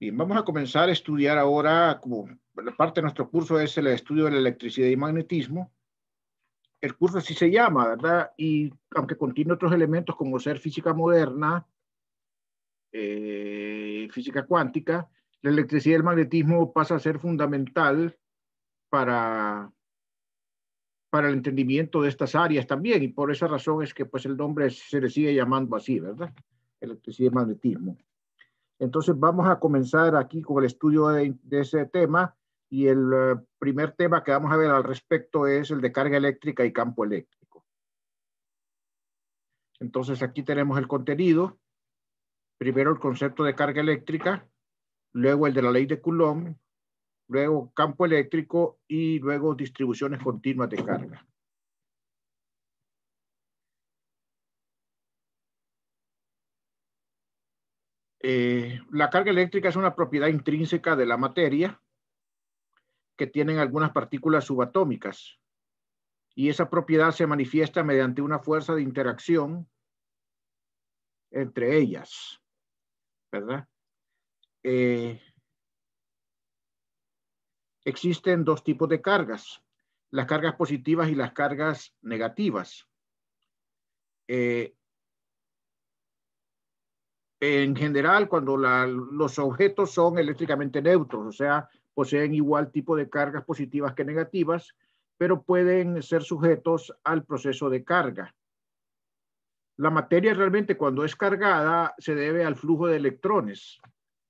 Bien, vamos a comenzar a estudiar ahora, como parte de nuestro curso es el estudio de la electricidad y magnetismo. El curso así se llama, ¿verdad? Y aunque contiene otros elementos como ser física moderna, eh, física cuántica, la electricidad y el magnetismo pasa a ser fundamental para, para el entendimiento de estas áreas también, y por esa razón es que pues el nombre se le sigue llamando así, ¿verdad? Electricidad y magnetismo. Entonces vamos a comenzar aquí con el estudio de, ese tema y el eh, primer tema que vamos a ver al respecto es el de carga eléctrica y campo eléctrico. Entonces aquí tenemos el contenido. Primero el concepto de carga eléctrica, luego el de la ley de Coulomb, luego campo eléctrico y luego distribuciones continuas de carga. Eh, la carga eléctrica es una propiedad intrínseca de la materia que tienen algunas partículas subatómicas. Y esa propiedad se manifiesta mediante una fuerza de interacción entre ellas, ¿verdad? Eh, existen dos tipos de cargas, las cargas positivas y las cargas negativas. Eh, en general cuando los objetos son eléctricamente neutros, o sea, poseen igual tipo de cargas positivas que negativas, pero pueden ser sujetos al proceso de carga. La materia realmente cuando es cargada se debe al flujo de electrones,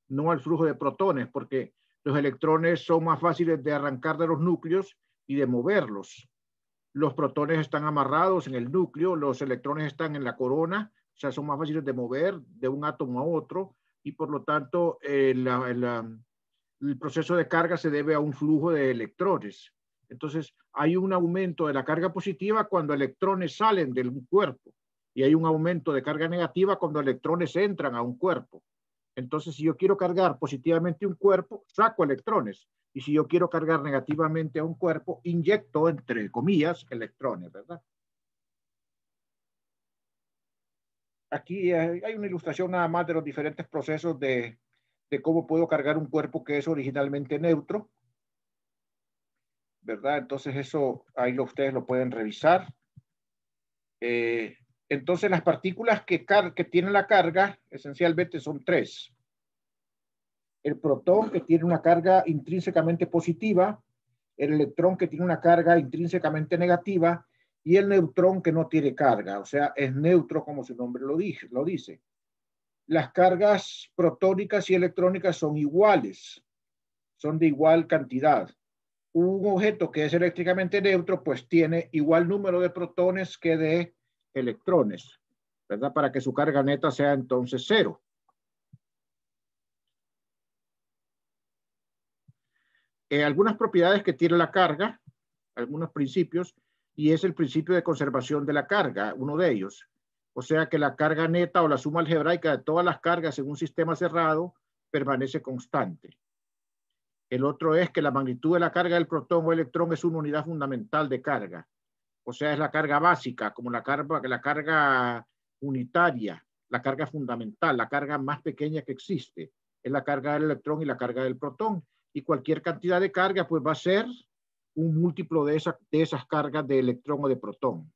no al flujo de protones, porque los electrones son más fáciles de arrancar de los núcleos y de moverlos. Los protones están amarrados en el núcleo, los electrones están en la corona sea, son más fáciles de mover de un átomo a otro y por lo tanto eh, el proceso de carga se debe a un flujo de electrones. Entonces, hay un aumento de la carga positiva cuando electrones salen del cuerpo y hay un aumento de carga negativa cuando electrones entran a un cuerpo. Entonces, si yo quiero cargar positivamente un cuerpo, saco electrones. Y si yo quiero cargar negativamente a un cuerpo, inyecto, entre comillas, electrones, ¿verdad? aquí eh, hay una ilustración nada más de los diferentes procesos de, cómo puedo cargar un cuerpo que es originalmente neutro. ¿Verdad? Entonces eso ahí lo, ustedes lo pueden revisar. Eh, entonces las partículas que, que tienen la carga esencialmente son tres. El protón que tiene una carga intrínsecamente positiva, el electrón que tiene una carga intrínsecamente negativa y el neutrón que no tiene carga, o sea, es neutro como su nombre lo, lo dice. Las cargas protónicas y electrónicas son iguales, son de igual cantidad. Un objeto que es eléctricamente neutro, pues tiene igual número de protones que de electrones, ¿verdad? Para que su carga neta sea entonces cero. Eh, algunas propiedades que tiene la carga, algunos principios, y es el principio de conservación de la carga, uno de ellos. O sea que la carga neta o la suma algebraica de todas las cargas en un sistema cerrado permanece constante. El otro es que la magnitud de la carga del protón o electrón es una unidad fundamental de carga. O sea, es la carga básica, como la carga, la carga unitaria, la carga fundamental, la carga más pequeña que existe. Es la carga del electrón y la carga del protón. Y cualquier cantidad de carga, pues va a ser un múltiplo de, esas cargas de electrón o de protón.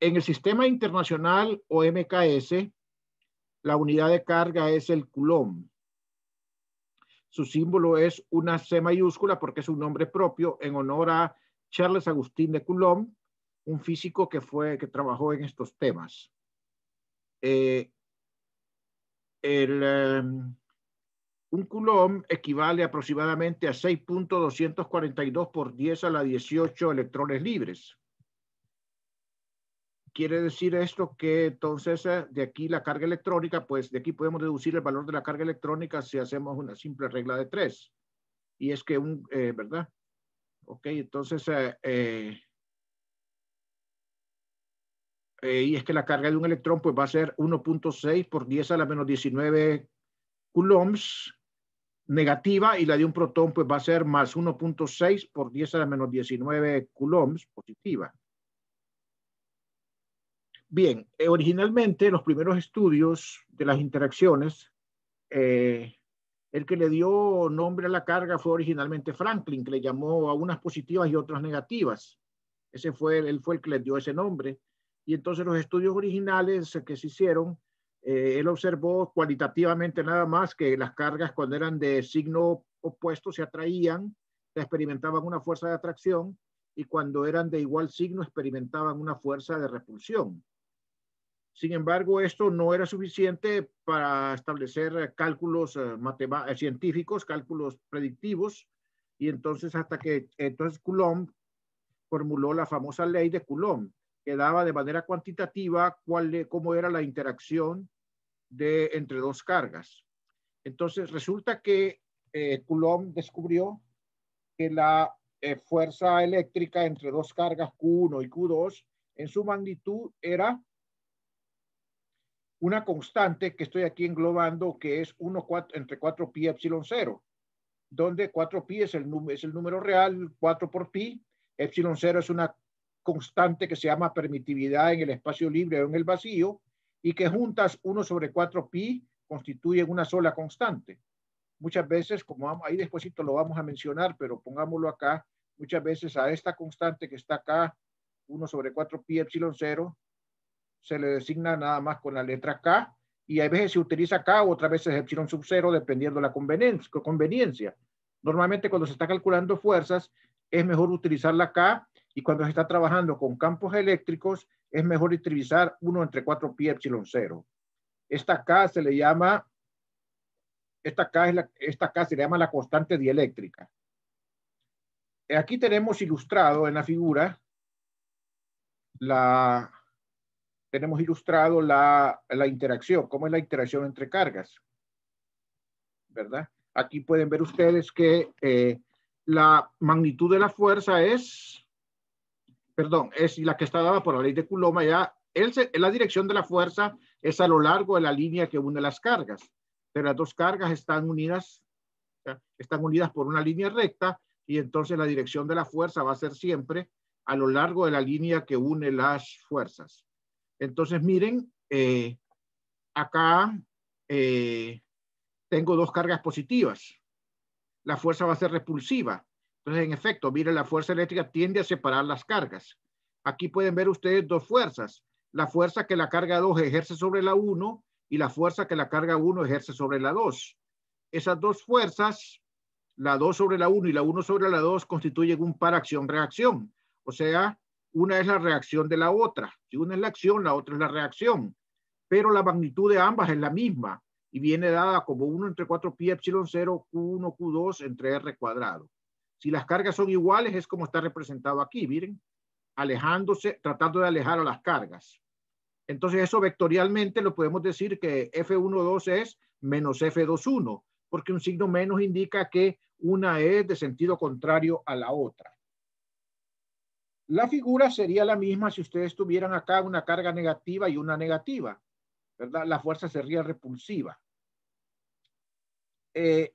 En el sistema internacional o MKS, la unidad de carga es el Coulomb. Su símbolo es una C mayúscula porque es un nombre propio en honor a Charles Agustín de Coulomb, un físico que, fue, que trabajó en estos temas. Eh, el, eh, un coulomb equivale aproximadamente a 6.242 por 10 a la 18 electrones libres. Quiere decir esto que entonces eh, de aquí la carga electrónica, pues de aquí podemos deducir el valor de la carga electrónica si hacemos una simple regla de 3. Y es que un, eh, ¿verdad? Ok, entonces eh, y es que la carga de un electrón pues va a ser 1.6 por 10 a la menos 19 coulombs negativa y la de un protón pues va a ser más 1.6 por 10 a la menos 19 coulombs positiva. Bien, eh, originalmente los primeros estudios de las interacciones, eh, el que le dio nombre a la carga fue originalmente Franklin, que le llamó a unas positivas y otras negativas. Ese fue, él fue el que le dio ese nombre. Y entonces los estudios originales que se hicieron eh, él observó cualitativamente nada más que las cargas cuando eran de signo opuesto se atraían, experimentaban una fuerza de atracción y cuando eran de igual signo experimentaban una fuerza de repulsión. Sin embargo, esto no era suficiente para establecer cálculos eh, eh, científicos, cálculos predictivos, y entonces hasta que entonces Coulomb formuló la famosa ley de Coulomb, que daba de manera cuantitativa cuál, e-, cómo era la interacción de entre dos cargas. Entonces resulta que eh, Coulomb descubrió que la eh, fuerza eléctrica entre dos cargas Q1 y Q2 en su magnitud era una constante que estoy aquí englobando que es 1 4, entre 4 pi epsilon 0, donde 4 pi es el, es el número real, 4 por pi, epsilon 0 es una constante que se llama permitividad en el espacio libre o en el vacío, y que juntas 1 sobre 4 pi constituyen una sola constante. Muchas veces, como ahí después lo vamos a mencionar, pero pongámoslo acá, muchas veces a esta constante que está acá, 1 sobre 4 pi epsilon 0, se le designa nada más con la letra K, y hay veces se utiliza K, otras veces epsilon sub 0, dependiendo de la conveniencia, conveniencia. Normalmente cuando se está calculando fuerzas, es mejor utilizar la K, y cuando se está trabajando con campos eléctricos, es mejor utilizar 1 entre 4 pi epsilon 0. Esta K se le llama, esta K, la, esta se le llama la constante dieléctrica. Aquí tenemos ilustrado en la figura, la, tenemos ilustrado la, interacción, cómo es la interacción entre cargas. ¿Verdad? Aquí pueden ver ustedes que eh, la magnitud de la fuerza es perdón, es la que está dada por la ley de Coulomb, ya el, la dirección de la fuerza es a lo largo de la línea que une las cargas, pero las dos cargas están unidas, están unidas por una línea recta y entonces la dirección de la fuerza va a ser siempre a lo largo de la línea que une las fuerzas. Entonces, miren, eh, acá eh, tengo dos cargas positivas. La fuerza va a ser repulsiva. Entonces, en efecto, mire, la fuerza eléctrica tiende a separar las cargas. Aquí pueden ver ustedes dos fuerzas. La fuerza que la carga 2 ejerce sobre la 1 y la fuerza que la carga 1 ejerce sobre la 2. Esas dos fuerzas, la 2 sobre la 1 y la 1 sobre la 2, constituyen un par acción-reacción. O sea, una es la reacción de la otra. Si una es la acción, la otra es la reacción. Pero la magnitud de ambas es la misma y viene dada como 1 entre 4 pi epsilon 0 Q1 Q2 entre R cuadrado. Si las cargas son iguales, es como está representado aquí, miren, alejándose, tratando de alejar a las cargas. Entonces eso vectorialmente lo podemos decir que F12 es menos F21, porque un signo menos indica que una e es de sentido contrario a la otra. La figura sería la misma si ustedes tuvieran acá una carga negativa y una negativa, ¿verdad? La fuerza sería repulsiva. Eh,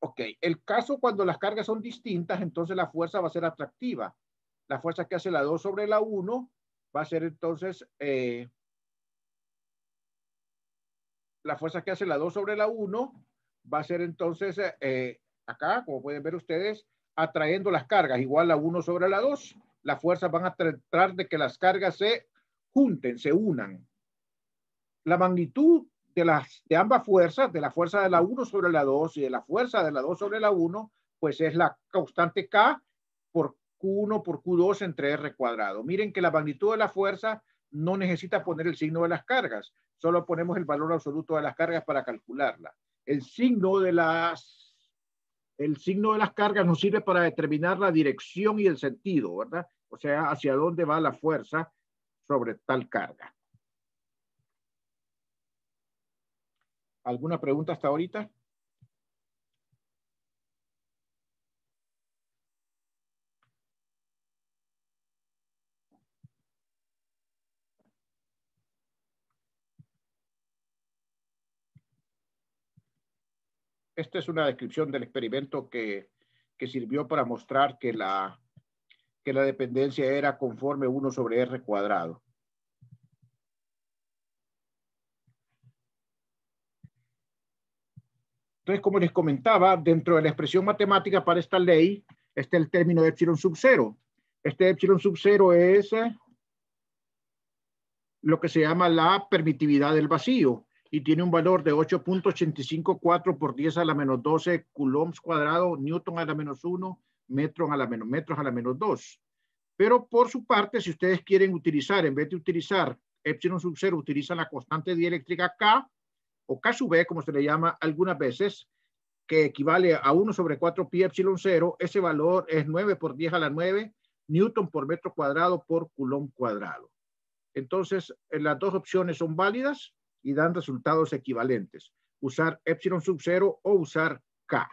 Ok, el caso cuando las cargas son distintas, entonces la fuerza va a ser atractiva. La fuerza que hace la 2 sobre la 1 va a ser entonces... Eh, la fuerza que hace la 2 sobre la 1 va a ser entonces eh, acá, como pueden ver ustedes, atrayendo las cargas, igual la 1 sobre la 2. Las fuerzas van a tratar de que las cargas se junten, se unan. La magnitud de, las, de ambas fuerzas, de la fuerza de la 1 sobre la 2 y de la fuerza de la 2 sobre la 1, pues es la constante K por Q1 por Q2 entre R cuadrado. Miren que la magnitud de la fuerza no necesita poner el signo de las cargas, solo ponemos el valor absoluto de las cargas para calcularla. El signo de las, el signo de las cargas nos sirve para determinar la dirección y el sentido, ¿verdad? O sea, hacia dónde va la fuerza sobre tal carga. ¿Alguna pregunta hasta ahorita? Esta es una descripción del experimento que, sirvió para mostrar que la, que la dependencia era conforme 1 sobre R cuadrado. Entonces, como les comentaba, dentro de la expresión matemática para esta ley está el término de epsilon sub cero. Este epsilon sub cero es eh, lo que se llama la permitividad del vacío y tiene un valor de 8.854 por 10 a la menos 12 coulombs cuadrado, newton a la menos 1, metros a la menos, metros a la menos 2. Pero por su parte, si ustedes quieren utilizar, en vez de utilizar epsilon sub cero, utilizan la constante dieléctrica K, o K sub B, como se le llama algunas veces, que equivale a 1 sobre 4 pi epsilon 0, ese valor es 9 por 10 a la 9 newton por metro cuadrado por coulomb cuadrado. Entonces, eh, las dos opciones son válidas y dan resultados equivalentes. Usar epsilon sub 0 o usar K.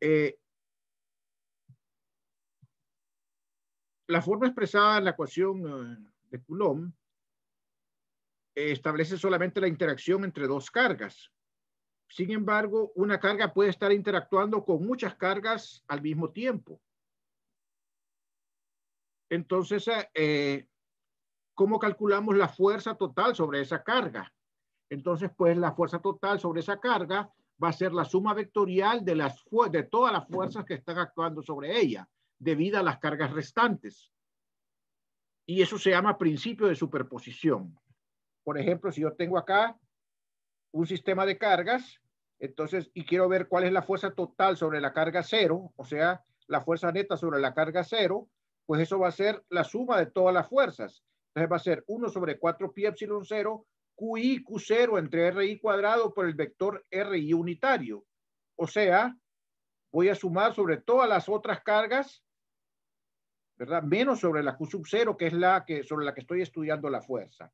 Eh, la forma expresada en la ecuación eh, de Coulomb establece solamente la interacción entre dos cargas. Sin embargo, una carga puede estar interactuando con muchas cargas al mismo tiempo. Entonces, eh, ¿cómo calculamos la fuerza total sobre esa carga? Entonces, pues la fuerza total sobre esa carga va a ser la suma vectorial de, de todas las fuerzas que están actuando sobre ella, debido a las cargas restantes. Y eso se llama principio de superposición. Por ejemplo, si yo tengo acá un sistema de cargas, entonces, y quiero ver cuál es la fuerza total sobre la carga cero, o sea, la fuerza neta sobre la carga cero, pues eso va a ser la suma de todas las fuerzas. Entonces va a ser 1 sobre 4 pi epsilon 0, QI, Q0 entre RI cuadrado por el vector RI unitario. O sea, voy a sumar sobre todas las otras cargas, ¿verdad? Menos sobre la Q sub 0, que es la que, sobre la que estoy estudiando la fuerza.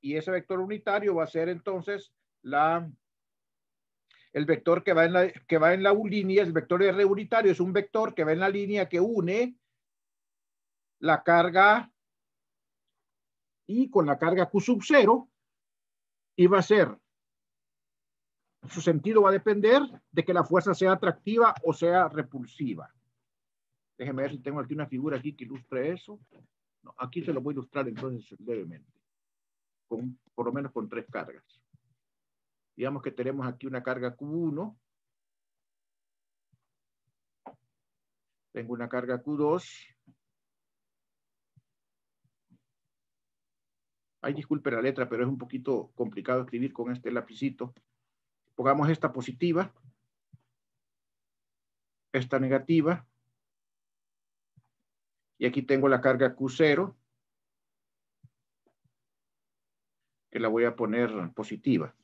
Y ese vector unitario va a ser entonces la, el vector que va, en la, que va en la línea, el vector R unitario es un vector que va en la línea que une la carga y con la carga Q sub 0 y va a ser, su sentido va a depender de que la fuerza sea atractiva o sea repulsiva. Déjeme ver si tengo aquí una figura aquí que ilustre eso. aquí se lo voy a ilustrar entonces brevemente con, por lo menos con tres cargas. Digamos que tenemos aquí una carga Q1, tengo una carga Q2, Ay, disculpe la letra, pero es un poquito complicado escribir con este lapicito. Pongamos esta positiva, esta negativa, y aquí tengo la carga Q0, que la voy a poner positiva.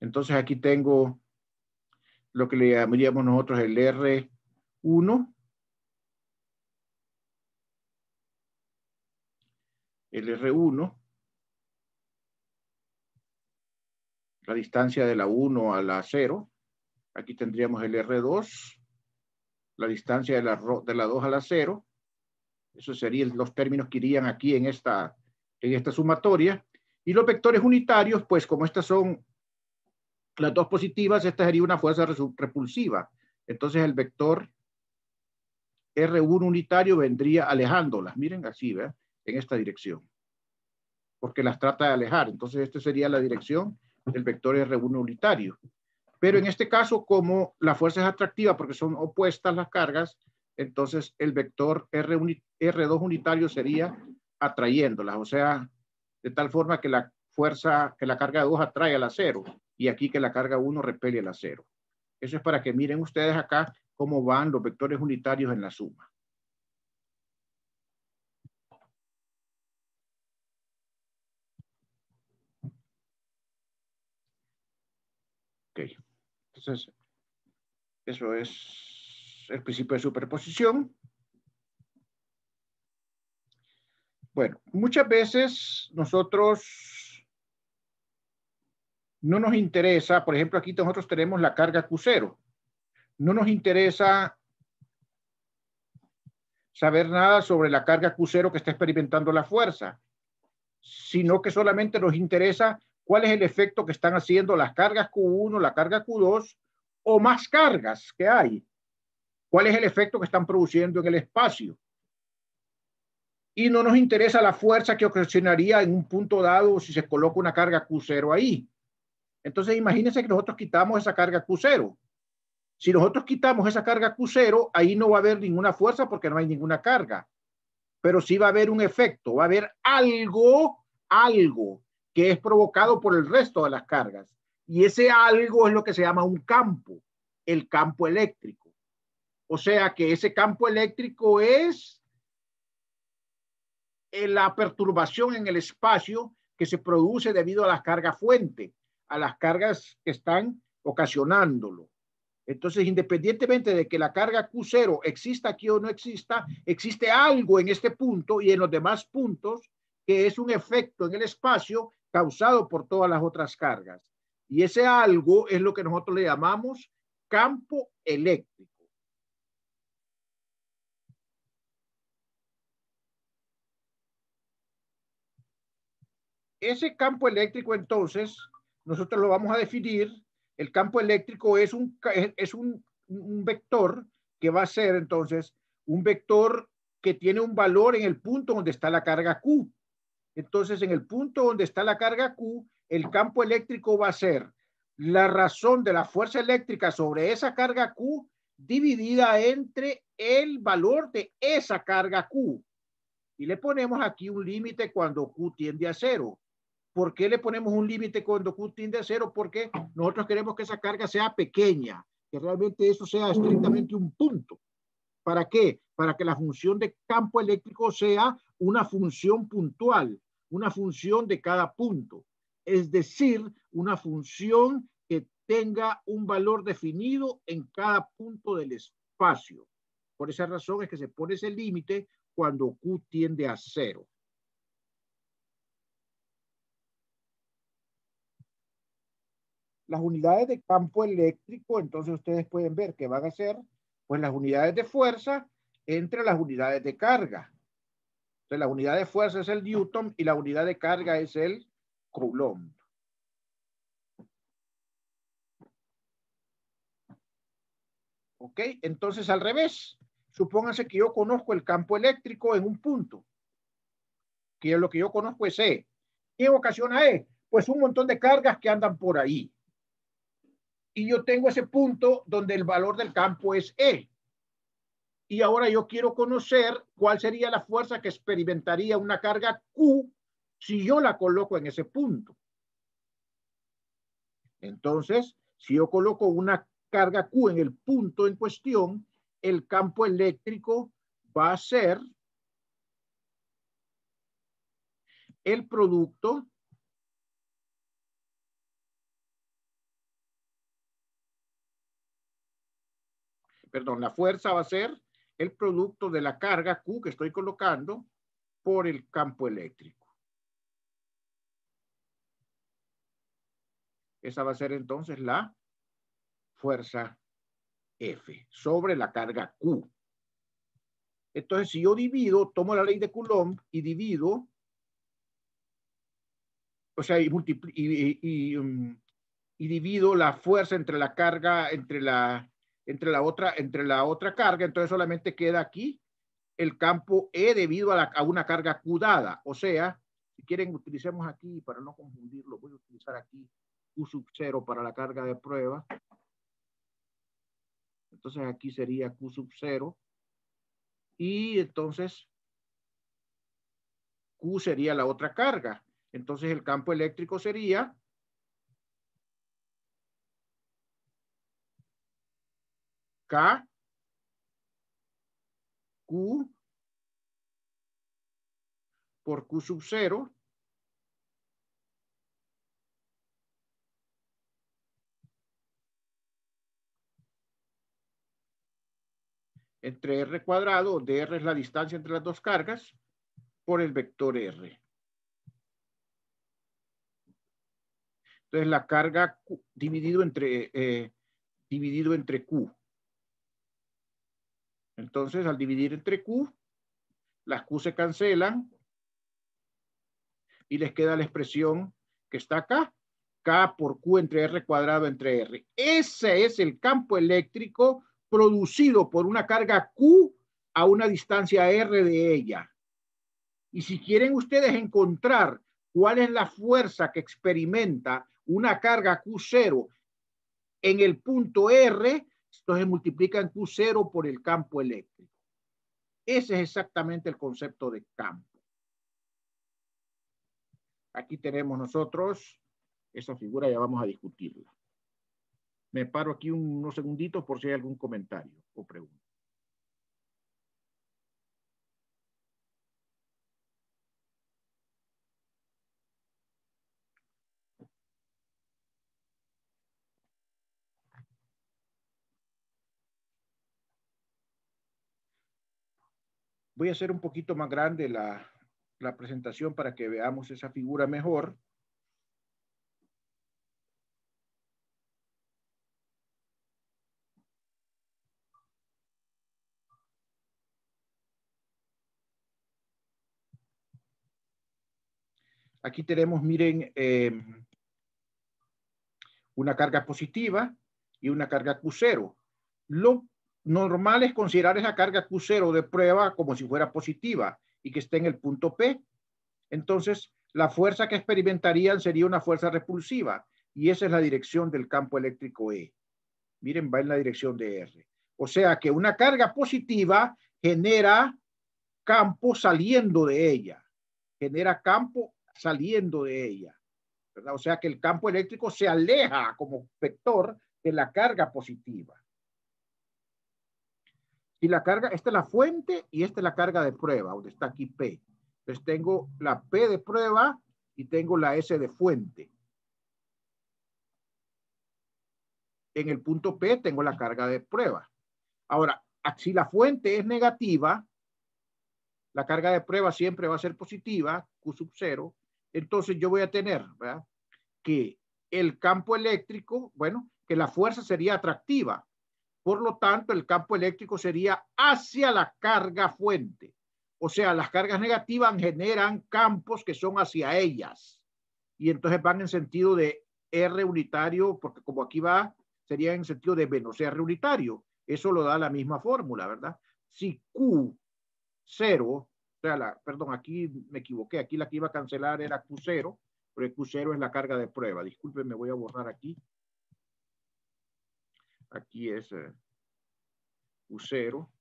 Entonces aquí tengo lo que le llamaríamos nosotros el R1. El R1. La distancia de la 1 a la 0. Aquí tendríamos el R2. La distancia de la, de la 2 a la 0 esos serían los términos que irían aquí en esta, en esta sumatoria. Y los vectores unitarios, pues como estas son las dos positivas, esta sería una fuerza repulsiva. Entonces el vector R1 unitario vendría alejándolas. Miren así, En esta dirección. Porque las trata de alejar. Entonces esta sería la dirección del vector R1 unitario. Pero en este caso, como la fuerza es atractiva porque son opuestas las cargas, entonces el vector R R2 unitario sería atrayéndolas, o sea, de tal forma que la fuerza, que la carga 2 atrae a la 0 y aquí que la carga 1 repele a la 0. Eso es para que miren ustedes acá cómo van los vectores unitarios en la suma. Ok, entonces eso es el principio de superposición. Bueno, muchas veces nosotros no nos interesa, por ejemplo, aquí nosotros tenemos la carga Q0. No nos interesa saber nada sobre la carga Q0 que está experimentando la fuerza, sino que solamente nos interesa cuál es el efecto que están haciendo las cargas Q1, la carga Q2 o más cargas que hay cuál es el efecto que están produciendo en el espacio. Y no nos interesa la fuerza que ocasionaría en un punto dado si se coloca una carga Q0 ahí. Entonces, imagínense que nosotros quitamos esa carga Q0. Si nosotros quitamos esa carga Q0, ahí no va a haber ninguna fuerza porque no hay ninguna carga. Pero sí va a haber un efecto, va a haber algo, algo que es provocado por el resto de las cargas. Y ese algo es lo que se llama un campo, el campo eléctrico. O sea que ese campo eléctrico es eh, la perturbación en el espacio que se produce debido a las cargas fuente, a las cargas que están ocasionándolo. Entonces, independientemente de que la carga Q0 exista aquí o no exista, existe algo en este punto y en los demás puntos que es un efecto en el espacio causado por todas las otras cargas. Y ese algo es lo que nosotros le llamamos campo eléctrico. ese campo eléctrico entonces, nosotros lo vamos a definir, el campo eléctrico es un, es un, un vector que va a ser entonces un vector que tiene un valor en el punto donde está la carga Q. Entonces, en el punto donde está la carga Q, el campo eléctrico va a ser la razón de la fuerza eléctrica sobre esa carga Q dividida entre el valor de esa carga Q. Y le ponemos aquí un límite cuando Q tiende a cero. ¿Por qué le ponemos un límite cuando Q tiende a cero? Porque nosotros queremos que esa carga sea pequeña, que realmente eso sea estrictamente un punto. ¿Para qué? Para que la función de campo eléctrico sea una función puntual, una función de cada punto. Es decir, una función que tenga un valor definido en cada punto del espacio. Por esa razón es que se pone ese límite cuando Q tiende a cero. las unidades de campo eléctrico, entonces ustedes pueden ver que van a ser pues las unidades de fuerza entre las unidades de carga. Entonces la unidad de fuerza es el Newton y la unidad de carga es el Coulomb. ¿Ok? Entonces al revés. Supónganse que yo conozco el campo eléctrico en un punto. Que lo que yo conozco es E. ¿Qué ocasiona E? Pues un montón de cargas que andan por ahí y yo tengo ese punto donde el valor del campo es E. Y ahora yo quiero conocer cuál sería la fuerza que experimentaría una carga Q si yo la coloco en ese punto. Entonces, si yo coloco una carga Q en el punto en cuestión, el campo eléctrico va a ser el producto perdón, la fuerza va a ser el producto de la carga Q que estoy colocando por el campo eléctrico. Esa va a ser entonces la fuerza F sobre la carga Q. Entonces, si yo divido, tomo la ley de Coulomb y divido, o sea, y, mm, y divido la fuerza entre la carga, entre la, entre la otra, entre la otra carga, entonces solamente queda aquí el campo E debido a, una carga Q dada. O sea, si quieren, utilicemos aquí, para no confundirlo, voy a utilizar aquí Q sub 0 para la carga de prueba. Entonces aquí sería Q sub 0. Y entonces Q sería la otra carga. Entonces el campo eléctrico sería K, Q por Q sub 0 entre R cuadrado, de R es la distancia entre las dos cargas, por el vector R. Entonces la carga dividido entre, eh, dividido entre Q. Entonces, al dividir entre Q, las Q se cancelan y les queda la expresión que está acá, K por Q entre R cuadrado entre R. Ese es el campo eléctrico producido por una carga Q a una distancia R de ella. Y si quieren ustedes encontrar cuál es la fuerza que experimenta una carga Q0 en el punto R, entonces multiplican Q0 por el campo eléctrico. Ese es exactamente el concepto de campo. Aquí tenemos nosotros esa figura, ya vamos a discutirla. Me paro aquí unos segunditos por si hay algún comentario o pregunta. Voy a hacer un poquito más grande la, presentación para que veamos esa figura mejor. Aquí tenemos, miren, em, una carga positiva y una carga Q0 normal es considerar esa carga Q0 de prueba como si fuera positiva y que esté en el punto P. Entonces, la fuerza que experimentarían sería una fuerza repulsiva y esa es la dirección del campo eléctrico E. Miren, va en la dirección de R. O sea que una carga positiva genera campo saliendo de ella, genera campo saliendo de ella. O sea que el campo eléctrico se aleja como vector de la carga positiva. Y la carga, esta es la fuente y esta es la carga de prueba, donde está aquí P. Entonces tengo la P de prueba y tengo la S de fuente. En el punto P tengo la carga de prueba. Ahora, si la fuente es negativa, la carga de prueba siempre va a ser positiva, Q sub 0. Entonces yo voy a tener que el campo eléctrico, bueno, que la fuerza sería atractiva. Por lo tanto, el campo eléctrico sería hacia la carga fuente. O sea, las cargas negativas generan campos que son hacia ellas. Y entonces van en sentido de R unitario, porque como aquí va, sería en sentido de menos R unitario. Eso lo da la misma fórmula, ¿verdad? Si Q 0, o sea, perdón, aquí me equivoqué, aquí la que iba a cancelar era Q0, pero Q0 es la carga de prueba. Disculpen, me voy a borrar aquí. Aquí es q eh, 0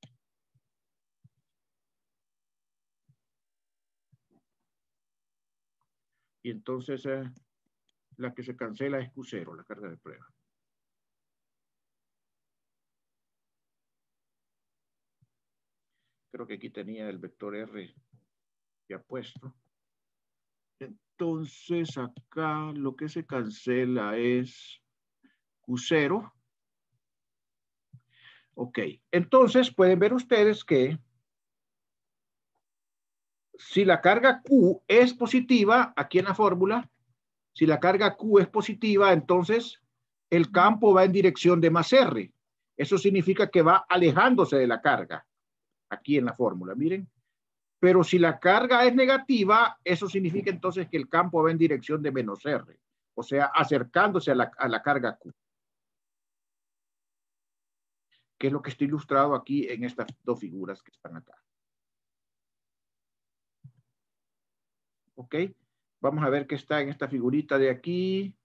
Y entonces eh, la que se cancela es Q0, la carga de prueba. Creo que aquí tenía el vector R ya puesto. Entonces acá lo que se cancela es Q0 Ok, entonces pueden ver ustedes que si la carga Q es positiva, aquí en la fórmula, si la carga Q es positiva, entonces el campo va en dirección de más R. Eso significa que va alejándose de la carga, aquí en la fórmula, miren. Pero si la carga es negativa, eso significa entonces que el campo va en dirección de menos R, o sea, acercándose a la, a la carga Q que es lo que está ilustrado aquí en estas dos figuras que están acá. ¿Ok? Vamos a ver qué está en esta figurita de aquí.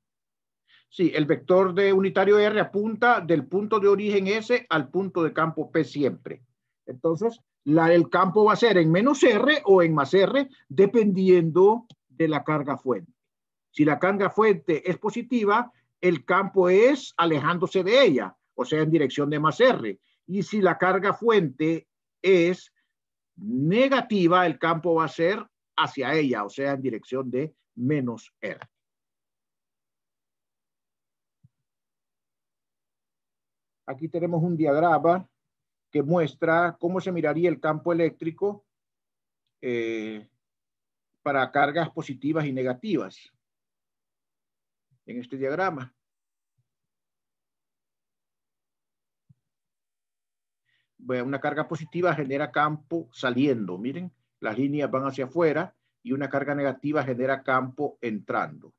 Sí, el vector de unitario R apunta del punto de origen S al punto de campo P siempre. Entonces, la, el campo va a ser en menos R o en más R, dependiendo de la carga fuente. Si la carga fuente es positiva, el campo es alejándose de ella o sea, en dirección de más R. Y si la carga fuente es negativa, el campo va a ser hacia ella, o sea, en dirección de menos R. Aquí tenemos un diagrama que muestra cómo se miraría el campo eléctrico eh, para cargas positivas y negativas en este diagrama. una carga positiva genera campo saliendo, miren, las líneas van hacia afuera y una carga negativa genera campo entrando,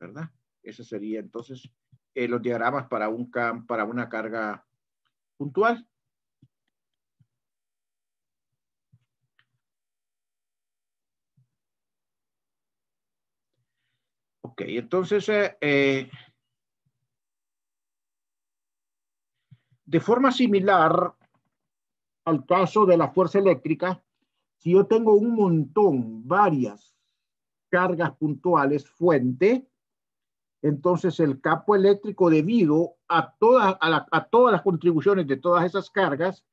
¿verdad? Ese sería entonces eh, los diagramas para, un cam, para una carga puntual. Ok, entonces, eh, eh, de forma similar, al caso de la fuerza eléctrica, si yo tengo un montón, varias cargas puntuales, fuente, entonces el campo eléctrico debido a todas, a, todas las contribuciones de todas esas cargas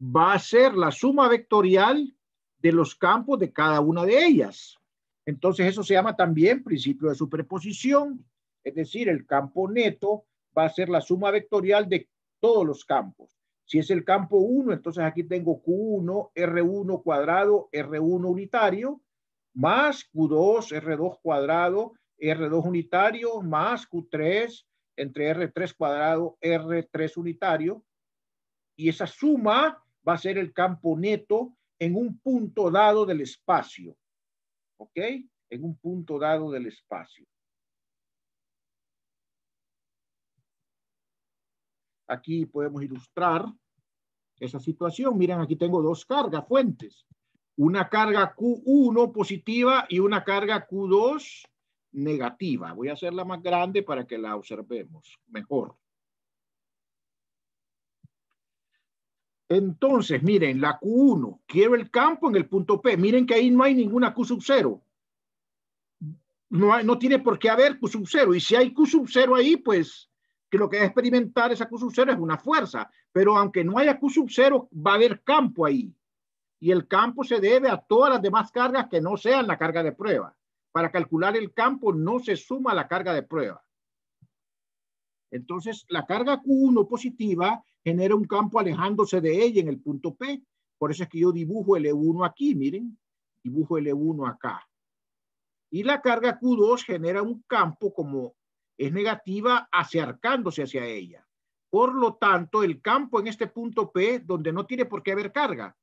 va a ser la suma vectorial de los campos de cada una de ellas. Entonces eso se llama también principio de superposición, es decir, el campo neto va a ser la suma vectorial de todos los campos. Si es el campo 1, entonces aquí tengo Q1, R1 cuadrado, R1 unitario, más Q2, R2 cuadrado, R2 unitario, más Q3, entre R3 cuadrado, R3 unitario. Y esa suma va a ser el campo neto en un punto dado del espacio. ¿Ok? En un punto dado del espacio. Aquí podemos ilustrar esa situación. Miren, aquí tengo dos cargas fuentes. Una carga Q1 positiva y una carga Q2 negativa. Voy a hacerla más grande para que la observemos mejor. Entonces, miren, la Q1, quiero el campo en el punto P. Miren que ahí no hay ninguna Q sub 0. No, no tiene por qué haber Q sub 0. Y si hay Q sub 0 ahí, pues que lo que va a experimentar esa Q sub cero es una fuerza, pero aunque no haya Q sub 0, va a haber campo ahí. Y el campo se debe a todas las demás cargas que no sean la carga de prueba. Para calcular el campo no se suma la carga de prueba. Entonces, la carga Q1 positiva genera un campo alejándose de ella en el punto P. Por eso es que yo dibujo L1 e aquí, miren, dibujo L1 e acá. Y la carga Q2 genera un campo como es negativa acercándose hacia ella. Por lo tanto, el campo en este punto P, donde no tiene por qué haber carga,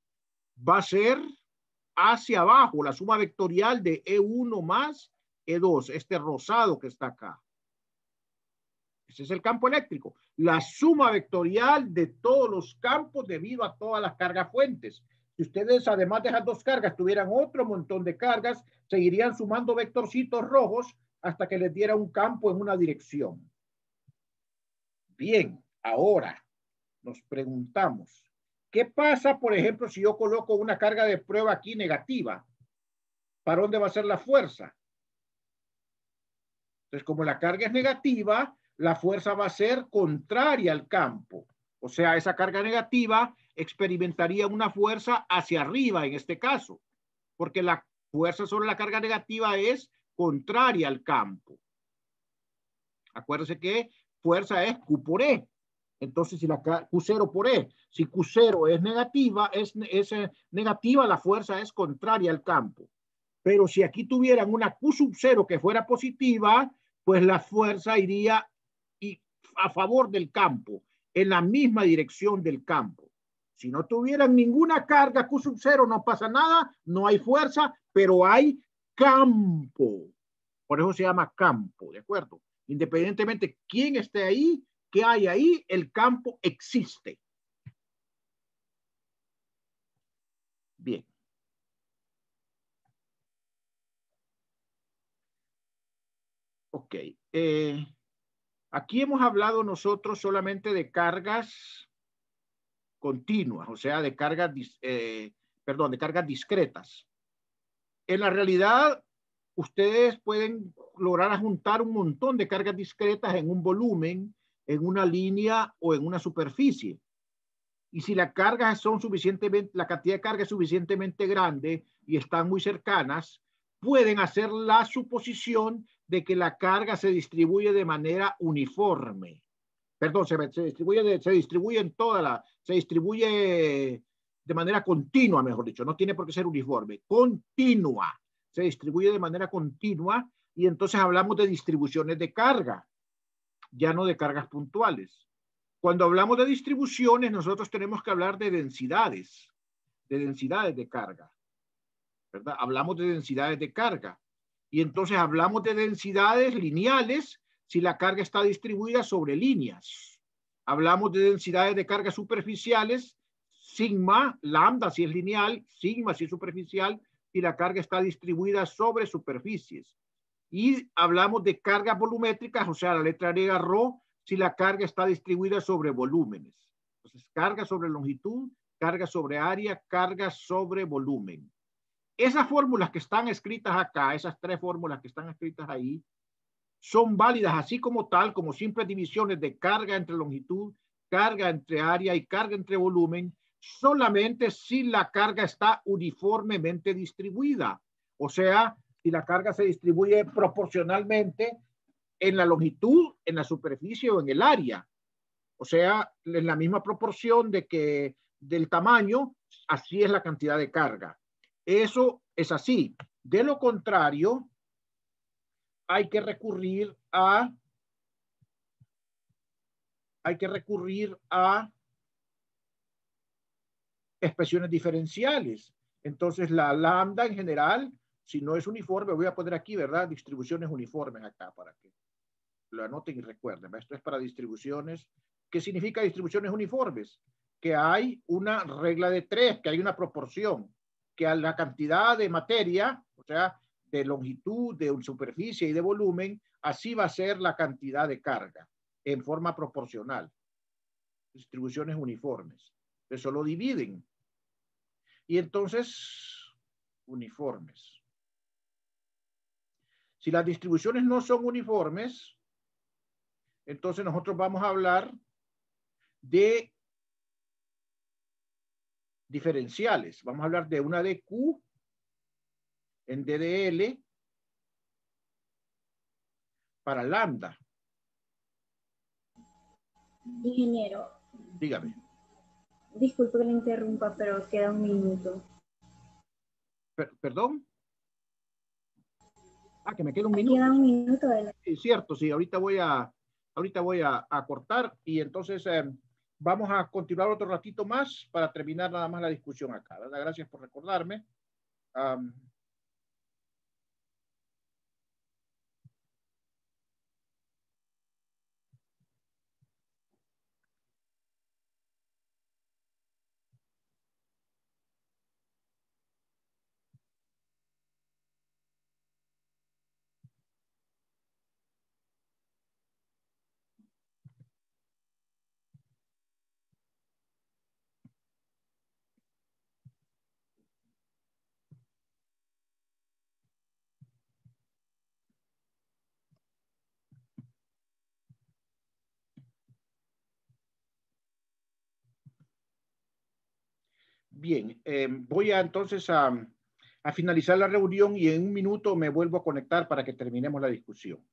va a ser hacia abajo, la suma vectorial de E1 más E2, este rosado que está acá. Ese es el campo eléctrico. La suma vectorial de todos los campos debido a todas las cargas fuentes. Si ustedes, además de esas dos cargas, tuvieran otro montón de cargas, seguirían sumando vectorcitos rojos hasta que les diera un campo en una dirección. Bien, ahora nos preguntamos, ¿qué pasa, por ejemplo, si yo coloco una carga de prueba aquí negativa? ¿Para dónde va a ser la fuerza? Entonces, como la carga es negativa, la fuerza va a ser contraria al campo. O sea, esa carga negativa experimentaría una fuerza hacia arriba en este caso, porque la fuerza sobre la carga negativa es contraria al campo. Acuérdense que fuerza es Q por E. Entonces, si la Q0 por E, si Q0 es negativa, es, es eh, negativa, la fuerza es contraria al campo. Pero si aquí tuvieran una Q sub 0 que fuera positiva, pues la fuerza iría a favor del campo, en la misma dirección del campo. Si no tuvieran ninguna carga Q sub 0, no pasa nada, no hay fuerza, pero hay campo. Por eso se llama campo, ¿de acuerdo? Independientemente quién esté ahí, qué hay ahí, el campo existe. Bien. Ok. Eh, aquí hemos hablado nosotros solamente de cargas continuas, o sea, de cargas, eh, perdón, de cargas discretas. En la realidad, ustedes pueden lograr juntar un montón de cargas discretas en un volumen, en una línea o en una superficie. Y si la carga son suficientemente, la cantidad de carga es suficientemente grande y están muy cercanas, pueden hacer la suposición de que la carga se distribuye de manera uniforme. Perdón, se, distribuye, se distribuye en toda la, se distribuye de manera continua, mejor dicho, no tiene por qué ser uniforme, continua, se distribuye de manera continua y entonces hablamos de distribuciones de carga, ya no de cargas puntuales. Cuando hablamos de distribuciones, nosotros tenemos que hablar de densidades, de densidades de carga, ¿verdad? Hablamos de densidades de carga. Y entonces hablamos de densidades lineales si la carga está distribuida sobre líneas. Hablamos de densidades de carga superficiales sigma, lambda si es lineal, sigma si es superficial, y la carga está distribuida sobre superficies. Y hablamos de cargas volumétricas, o sea, la letra griega rho, si la carga está distribuida sobre volúmenes. Entonces, carga sobre longitud, carga sobre área, carga sobre volumen. Esas fórmulas que están escritas acá, esas tres fórmulas que están escritas ahí, son válidas así como tal, como simples divisiones de carga entre longitud, carga entre área y carga entre volumen, solamente si la carga está uniformemente distribuida, o sea, si la carga se distribuye proporcionalmente en la longitud, en la superficie o en el área. O sea, en la misma proporción de que del tamaño, así es la cantidad de carga. Eso es así. De lo contrario, hay que recurrir a hay que recurrir a expresiones diferenciales. Entonces, la lambda en general, si no es uniforme, voy a poner aquí, ¿verdad? Distribuciones uniformes acá para que lo anoten y recuerden. Esto es para distribuciones. ¿Qué significa distribuciones uniformes? Que hay una regla de tres, que hay una proporción, que a la cantidad de materia, o sea, de longitud, de superficie y de volumen, así va a ser la cantidad de carga en forma proporcional. Distribuciones uniformes. Eso lo dividen y entonces, uniformes. Si las distribuciones no son uniformes, entonces nosotros vamos a hablar de diferenciales. Vamos a hablar de una de Q en DDL para lambda. Ingeniero. Dígame. Disculpe que le interrumpa, pero queda un minuto. ¿Perdón? Ah, que me queda un minuto. Queda un minuto. Sí, cierto, sí. Ahorita voy a, ahorita voy a, cortar y entonces eh, vamos a continuar otro ratito más para terminar nada más la discusión acá. Gracias por recordarme. Bien, eh, voy a entonces a finalizar la reunión y en un minuto me vuelvo a conectar para que terminemos la discusión.